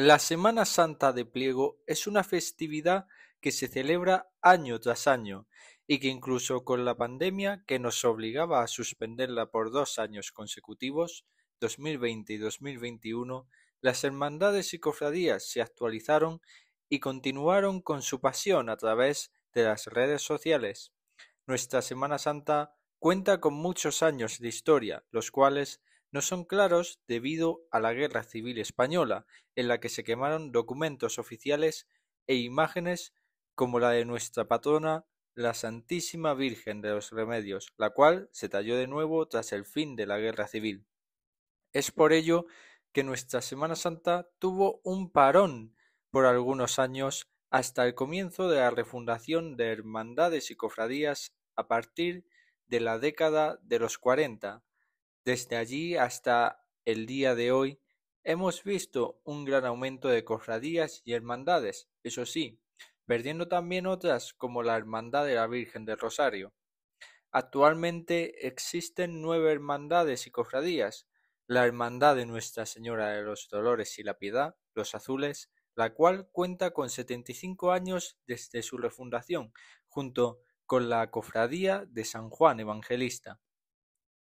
La Semana Santa de Pliego es una festividad que se celebra año tras año y que incluso con la pandemia que nos obligaba a suspenderla por dos años consecutivos, 2020 y 2021, las hermandades y cofradías se actualizaron y continuaron con su pasión a través de las redes sociales. Nuestra Semana Santa cuenta con muchos años de historia, los cuales no son claros debido a la Guerra Civil Española, en la que se quemaron documentos oficiales e imágenes como la de nuestra patrona, la Santísima Virgen de los Remedios, la cual se talló de nuevo tras el fin de la Guerra Civil. Es por ello que nuestra Semana Santa tuvo un parón por algunos años hasta el comienzo de la refundación de hermandades y cofradías a partir de la década de los cuarenta. Desde allí hasta el día de hoy hemos visto un gran aumento de cofradías y hermandades, eso sí, perdiendo también otras como la Hermandad de la Virgen del Rosario. Actualmente existen nueve hermandades y cofradías, la Hermandad de Nuestra Señora de los Dolores y la Piedad, los Azules, la cual cuenta con 75 años desde su refundación, junto con la Cofradía de San Juan Evangelista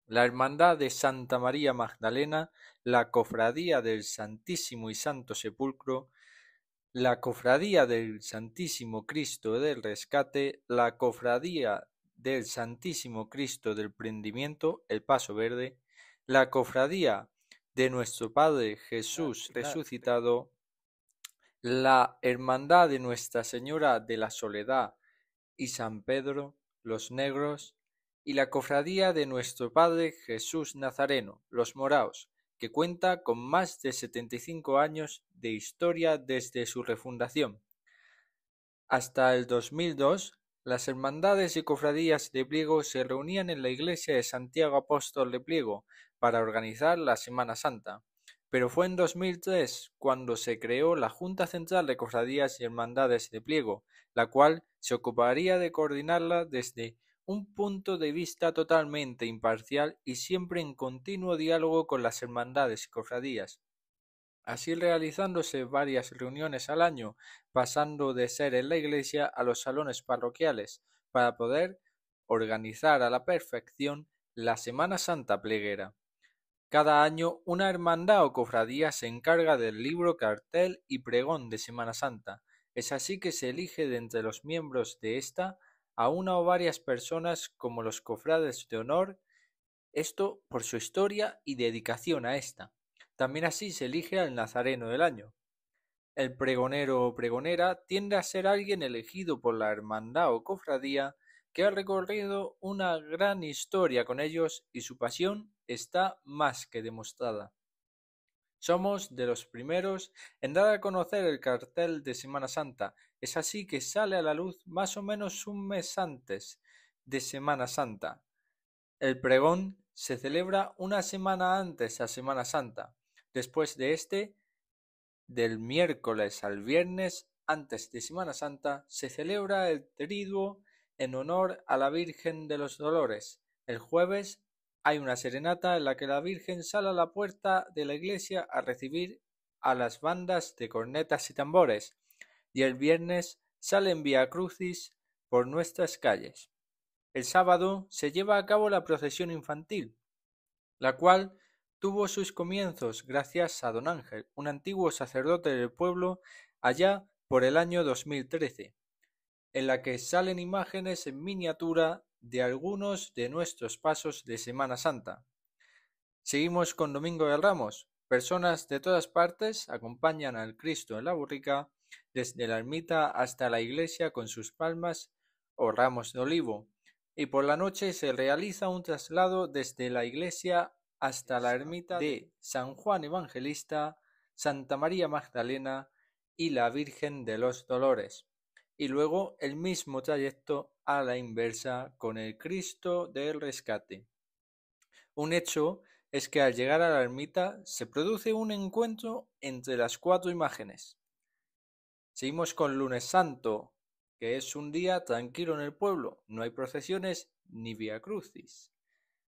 la Hermandad de Santa María Magdalena, la Cofradía del Santísimo y Santo Sepulcro, la Cofradía del Santísimo Cristo del Rescate, la Cofradía del Santísimo Cristo del Prendimiento, el Paso Verde, la Cofradía de nuestro Padre Jesús resucitado, la Hermandad de Nuestra Señora de la Soledad y San Pedro, los Negros, y la Cofradía de Nuestro Padre Jesús Nazareno, Los Moraos, que cuenta con más de 75 años de historia desde su refundación. Hasta el 2002, las hermandades y cofradías de Pliego se reunían en la iglesia de Santiago Apóstol de Pliego para organizar la Semana Santa, pero fue en 2003 cuando se creó la Junta Central de Cofradías y Hermandades de Pliego, la cual se ocuparía de coordinarla desde un punto de vista totalmente imparcial y siempre en continuo diálogo con las hermandades y cofradías, así realizándose varias reuniones al año, pasando de ser en la iglesia a los salones parroquiales, para poder organizar a la perfección la Semana Santa Pleguera. Cada año una hermandad o cofradía se encarga del libro, cartel y pregón de Semana Santa. Es así que se elige de entre los miembros de esta a una o varias personas como los cofrades de honor, esto por su historia y dedicación a esta. También así se elige al nazareno del año. El pregonero o pregonera tiende a ser alguien elegido por la hermandad o cofradía que ha recorrido una gran historia con ellos y su pasión está más que demostrada. Somos de los primeros en dar a conocer el cartel de Semana Santa es así que sale a la luz más o menos un mes antes de Semana Santa. El pregón se celebra una semana antes de Semana Santa. Después de este, del miércoles al viernes antes de Semana Santa, se celebra el triduo en honor a la Virgen de los Dolores. El jueves hay una serenata en la que la Virgen sale a la puerta de la iglesia a recibir a las bandas de cornetas y tambores y el viernes sale en Vía Crucis por nuestras calles. El sábado se lleva a cabo la procesión infantil, la cual tuvo sus comienzos gracias a don Ángel, un antiguo sacerdote del pueblo, allá por el año 2013, en la que salen imágenes en miniatura de algunos de nuestros pasos de Semana Santa. Seguimos con Domingo del Ramos. Personas de todas partes acompañan al Cristo en la burrica desde la ermita hasta la iglesia con sus palmas o ramos de olivo, y por la noche se realiza un traslado desde la iglesia hasta la ermita de San Juan Evangelista, Santa María Magdalena y la Virgen de los Dolores, y luego el mismo trayecto a la inversa con el Cristo del Rescate. Un hecho es que al llegar a la ermita se produce un encuentro entre las cuatro imágenes. Seguimos con Lunes Santo, que es un día tranquilo en el pueblo, no hay procesiones ni vía crucis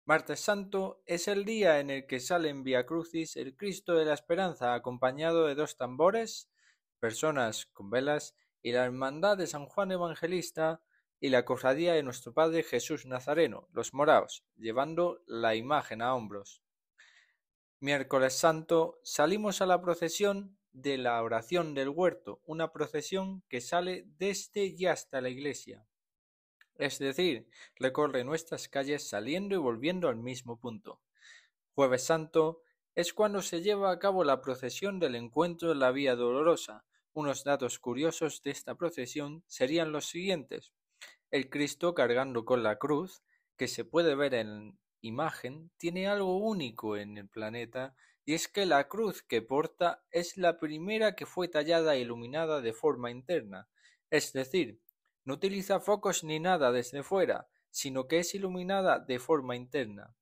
Martes Santo es el día en el que sale en crucis el Cristo de la Esperanza acompañado de dos tambores, personas con velas y la Hermandad de San Juan Evangelista y la cofradía de nuestro Padre Jesús Nazareno, los moraos, llevando la imagen a hombros. Miércoles Santo salimos a la procesión de la Oración del Huerto, una procesión que sale desde y hasta la iglesia. Es decir, recorre nuestras calles saliendo y volviendo al mismo punto. Jueves Santo es cuando se lleva a cabo la procesión del encuentro en la Vía Dolorosa. Unos datos curiosos de esta procesión serían los siguientes. El Cristo cargando con la cruz, que se puede ver en imagen, tiene algo único en el planeta y es que la cruz que porta es la primera que fue tallada e iluminada de forma interna, es decir, no utiliza focos ni nada desde fuera, sino que es iluminada de forma interna.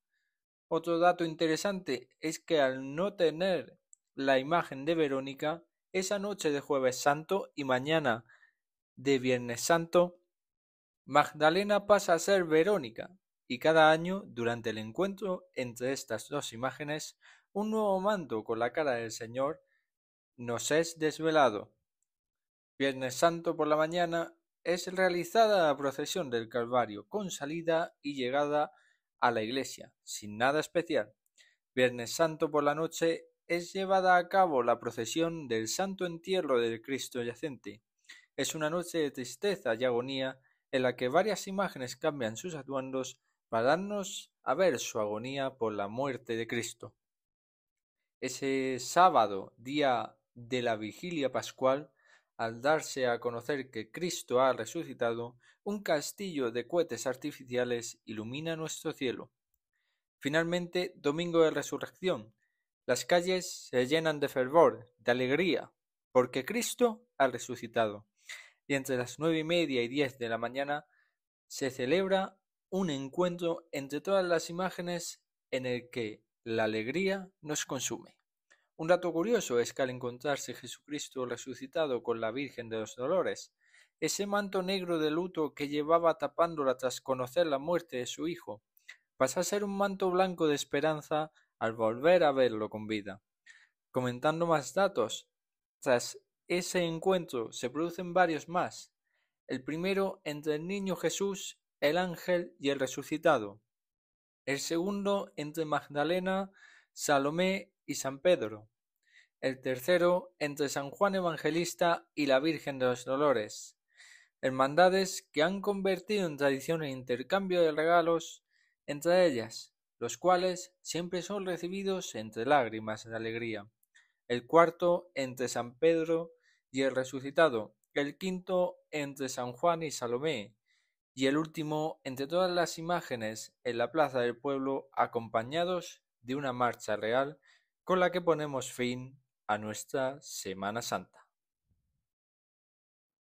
Otro dato interesante es que al no tener la imagen de Verónica, esa noche de jueves santo y mañana de viernes santo, Magdalena pasa a ser Verónica, y cada año, durante el encuentro entre estas dos imágenes, un nuevo manto con la cara del Señor nos es desvelado. Viernes Santo por la mañana es realizada la procesión del Calvario con salida y llegada a la iglesia, sin nada especial. Viernes Santo por la noche es llevada a cabo la procesión del Santo Entierro del Cristo Yacente. Es una noche de tristeza y agonía en la que varias imágenes cambian sus atuendos para darnos a ver su agonía por la muerte de Cristo. Ese sábado, día de la vigilia pascual, al darse a conocer que Cristo ha resucitado, un castillo de cohetes artificiales ilumina nuestro cielo. Finalmente, domingo de resurrección. Las calles se llenan de fervor, de alegría, porque Cristo ha resucitado. Y entre las nueve y media y diez de la mañana se celebra un encuentro entre todas las imágenes en el que la alegría nos consume. Un dato curioso es que al encontrarse Jesucristo resucitado con la Virgen de los Dolores, ese manto negro de luto que llevaba tapándola tras conocer la muerte de su hijo, pasa a ser un manto blanco de esperanza al volver a verlo con vida. Comentando más datos, tras ese encuentro se producen varios más, el primero entre el niño Jesús, el ángel y el resucitado el segundo entre Magdalena, Salomé y San Pedro, el tercero entre San Juan Evangelista y la Virgen de los Dolores, hermandades que han convertido en tradición el intercambio de regalos entre ellas, los cuales siempre son recibidos entre lágrimas de alegría, el cuarto entre San Pedro y el resucitado, el quinto entre San Juan y Salomé, y el último entre todas las imágenes en la plaza del pueblo acompañados de una marcha real con la que ponemos fin a nuestra Semana Santa.